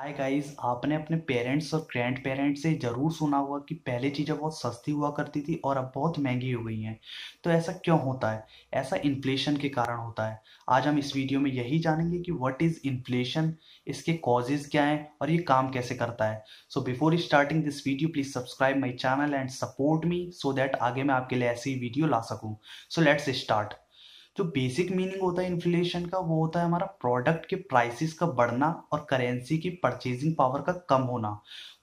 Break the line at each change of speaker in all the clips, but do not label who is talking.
hi guys आपने अपने parents और ग्रैंड पेरेंट्स से ज़रूर सुना हुआ कि पहले चीज़ें बहुत सस्ती हुआ करती थी और अब बहुत महंगी हो गई हैं तो ऐसा क्यों होता है ऐसा इन्फ्लेशन के कारण होता है आज हम इस वीडियो में यही जानेंगे कि व्हाट इज़ इन्फ्लेशन इसके कॉजेज़ क्या हैं और ये काम कैसे करता है so before starting this video please subscribe my channel and support me so that आगे मैं आपके लिए ऐसी वीडियो ला सकूँ सो लेट्स स्टार्ट जो बेसिक मीनिंग होता है इन्फ्लेशन का वो होता है हमारा प्रोडक्ट के प्राइसेस का बढ़ना और करेंसी की परचेजिंग पावर का कम होना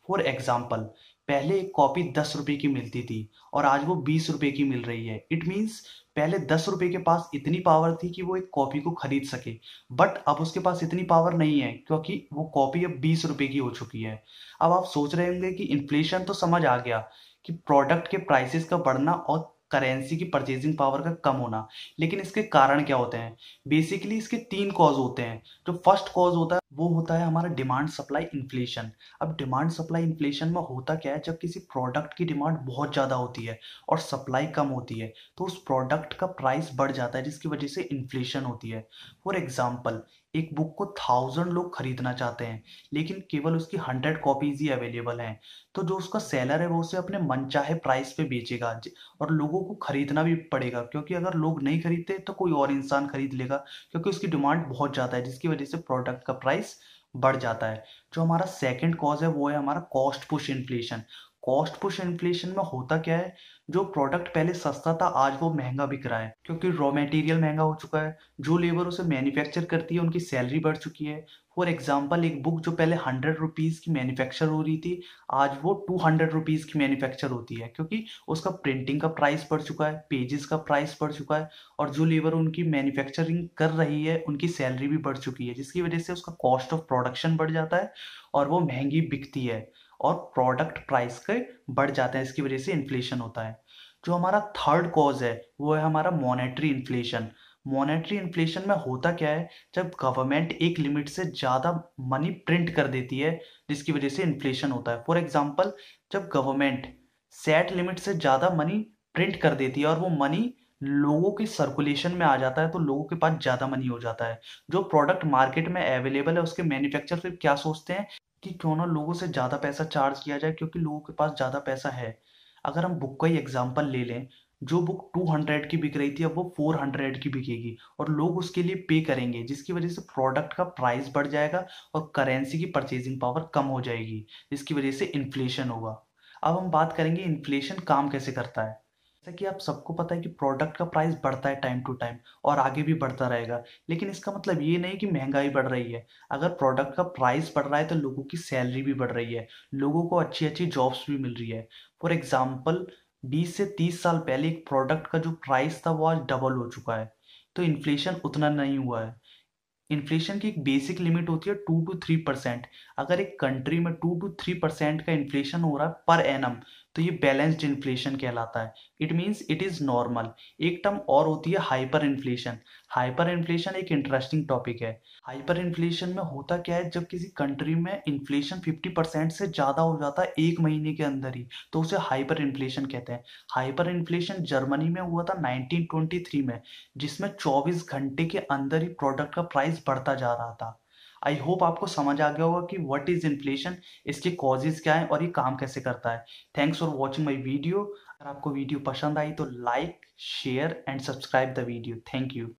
फॉर एग्जाम्पल पहले एक कॉपी दस रुपए की मिलती थी और आज वो बीस रुपए की मिल रही है इट मीन्स पहले दस रुपए के पास इतनी पावर थी कि वो एक कॉपी को खरीद सके बट अब उसके पास इतनी पावर नहीं है क्योंकि वो कॉपी अब बीस रुपए की हो चुकी है अब आप सोच रहे होंगे कि इन्फ्लेशन तो समझ आ गया कि प्रोडक्ट के प्राइसेस का बढ़ना और करेंसी की परचेजिंग पावर का कम होना लेकिन इसके कारण क्या होते हैं बेसिकली इसके तीन कॉज होते हैं जो फर्स्ट कॉज होता है वो होता है हमारा डिमांड सप्लाई इन्फ्लेशन अब डिमांड सप्लाई इन्फ्लेशन में होता क्या है जब किसी प्रोडक्ट की डिमांड बहुत ज़्यादा होती है और सप्लाई कम होती है तो उस प्रोडक्ट का प्राइस बढ़ जाता है जिसकी वजह से इन्फ्लेशन होती है फॉर एग्जाम्पल एक बुक को थाउजेंड लोग खरीदना चाहते हैं लेकिन केवल उसकी हंड्रेड कॉपीज ही अवेलेबल हैं तो जो उसका सेलर है वो उसे अपने मनचाहे प्राइस पे बेचेगा और लोगों को खरीदना भी पड़ेगा क्योंकि अगर लोग नहीं खरीदते तो कोई और इंसान खरीद लेगा क्योंकि उसकी डिमांड बहुत ज़्यादा है जिसकी वजह से प्रोडक्ट का प्राइस प्राइस बढ़ जाता है जो हमारा सेकंड कॉज है वो है हमारा cost push inflation cost push inflation में होता क्या है जो प्रोडक्ट पहले सस्ता था आज वो महंगा बिक रहा है क्योंकि रॉ मटेरियल महंगा हो चुका है जो लेबर उसे मैन्युफैक्चर करती है उनकी सैलरी बढ़ चुकी है फॉर एग्जाम्पल एक बुक जो पहले हंड्रेड रुपीज़ की मैन्युफैक्चर हो रही थी आज वो टू हंड्रेड रुपीज़ की मैन्युफैक्चर होती है क्योंकि उसका प्रिंटिंग का प्राइस बढ़ चुका है पेजेस का प्राइस बढ़ चुका है और जो लेबर उनकी मैन्युफैक्चरिंग कर रही है उनकी सैलरी भी बढ़ चुकी है जिसकी वजह से उसका कॉस्ट ऑफ प्रोडक्शन बढ़ जाता है और वो महंगी बिकती है और प्रोडक्ट प्राइस के बढ़ जाते हैं इसकी वजह से इन्फ्लेशन होता है जो हमारा थर्ड कॉज है वो है हमारा मॉनेटरी इन्फ्लेशन मॉनेटरी इन्फ्लेशन में होता क्या है जब गवर्नमेंट एक लिमिट से ज़्यादा मनी प्रिंट कर देती है जिसकी वजह से इन्फ्लेशन होता है फॉर एग्जाम्पल जब गवर्नमेंट सेट लिमिट से ज़्यादा मनी प्रिंट कर देती है और वो मनी लोगों के सर्कुलेशन में आ जाता है तो लोगों के पास ज़्यादा मनी हो जाता है जो प्रोडक्ट मार्केट में अवेलेबल है उसके मैन्युफैक्चर फिर क्या सोचते हैं कि क्यों ना लोगों से ज़्यादा पैसा चार्ज किया जाए क्योंकि लोगों के पास ज़्यादा पैसा है अगर हम बुक का ही एग्जाम्पल ले लें जो बुक टू हंड्रेड की बिक रही थी अब वो फोर हंड्रेड की बिकेगी और लोग उसके लिए पे करेंगे जिसकी वजह से प्रोडक्ट का प्राइस बढ़ जाएगा और करेंसी की परचेजिंग पावर कम हो जाएगी जिसकी वजह से इन्फ्लेशन होगा अब हम बात करेंगे इन्फ्लेशन काम कैसे करता है जैसा कि आप सबको पता है कि प्रोडक्ट का प्राइस बढ़ता है टाइम टू टाइम और आगे भी बढ़ता रहेगा लेकिन इसका मतलब ये नहीं कि महंगाई बढ़ रही है अगर प्रोडक्ट का प्राइस बढ़ रहा है तो लोगों की सैलरी भी बढ़ रही है लोगों को अच्छी अच्छी जॉब्स भी मिल रही है फॉर एग्जाम्पल बीस से तीस साल पहले एक प्रोडक्ट का जो प्राइस था वो आज डबल हो चुका है तो इन्फ्लेशन उतना नहीं हुआ है इन्फ्लेशन की एक बेसिक लिमिट होती है टू टू थ्री परसेंट अगर एक कंट्री में टू टू थ्री परसेंट का इन्फ्लेशन हो रहा है पर एन तो ये बैलेंस्ड इन्फ्लेशन कहलाता है it means it is normal एक टर्म और होती है हाइपर इन्फ्लेशन हाइपर इन्फ्लेशन एक इंटरेस्टिंग टॉपिक है हाइपर इन्फ्लेशन में होता क्या है जब किसी कंट्री में इन्फ्लेशन 50 परसेंट से ज़्यादा हो जाता है एक महीने के अंदर ही तो उसे हाइपर इन्फ्लेशन कहते हैं हाइपर इन्फ्लेशन जर्मनी में हुआ था 1923 में जिसमें 24 घंटे के अंदर ही प्रोडक्ट का प्राइस बढ़ता जा रहा था आई होप आपको समझ आ गया होगा कि वट इज़ इन्फ्लेशन इसके कॉजेज़ क्या हैं और ये काम कैसे करता है thanks for watching my video अगर आपको वीडियो पसंद आई तो like share and subscribe the video thank you